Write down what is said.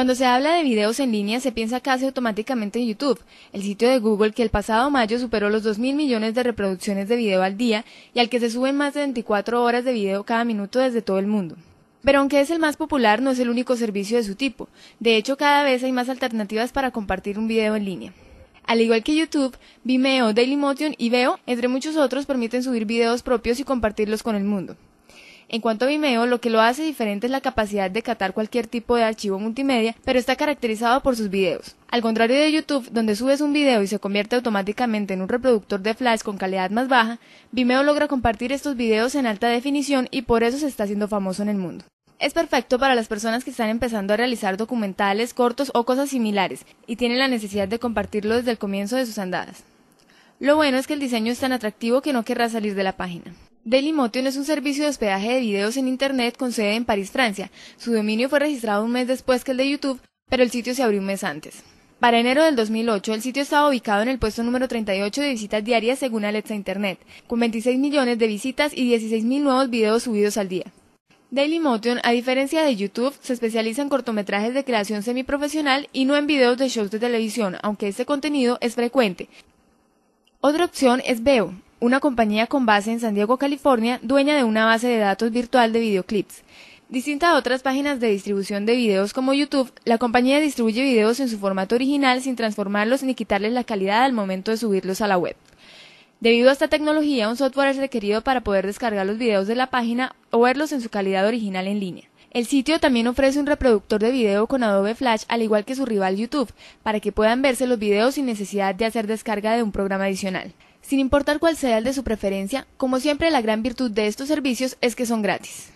Cuando se habla de videos en línea, se piensa casi automáticamente en YouTube, el sitio de Google que el pasado mayo superó los 2.000 millones de reproducciones de video al día y al que se suben más de 24 horas de video cada minuto desde todo el mundo. Pero aunque es el más popular, no es el único servicio de su tipo. De hecho, cada vez hay más alternativas para compartir un video en línea. Al igual que YouTube, Vimeo, Dailymotion y Veo, entre muchos otros, permiten subir videos propios y compartirlos con el mundo. En cuanto a Vimeo, lo que lo hace diferente es la capacidad de catar cualquier tipo de archivo multimedia, pero está caracterizado por sus videos. Al contrario de YouTube, donde subes un video y se convierte automáticamente en un reproductor de flash con calidad más baja, Vimeo logra compartir estos videos en alta definición y por eso se está haciendo famoso en el mundo. Es perfecto para las personas que están empezando a realizar documentales, cortos o cosas similares y tienen la necesidad de compartirlo desde el comienzo de sus andadas. Lo bueno es que el diseño es tan atractivo que no querrá salir de la página. Dailymotion es un servicio de hospedaje de videos en Internet con sede en París, Francia. Su dominio fue registrado un mes después que el de YouTube, pero el sitio se abrió un mes antes. Para enero del 2008, el sitio estaba ubicado en el puesto número 38 de visitas diarias según Alexa Internet, con 26 millones de visitas y 16.000 nuevos videos subidos al día. Dailymotion, a diferencia de YouTube, se especializa en cortometrajes de creación semiprofesional y no en videos de shows de televisión, aunque este contenido es frecuente. Otra opción es Veo, una compañía con base en San Diego, California, dueña de una base de datos virtual de videoclips. Distinta a otras páginas de distribución de videos como YouTube, la compañía distribuye videos en su formato original sin transformarlos ni quitarles la calidad al momento de subirlos a la web. Debido a esta tecnología, un software es requerido para poder descargar los videos de la página o verlos en su calidad original en línea. El sitio también ofrece un reproductor de video con Adobe Flash, al igual que su rival YouTube, para que puedan verse los videos sin necesidad de hacer descarga de un programa adicional sin importar cuál sea el de su preferencia, como siempre la gran virtud de estos servicios es que son gratis.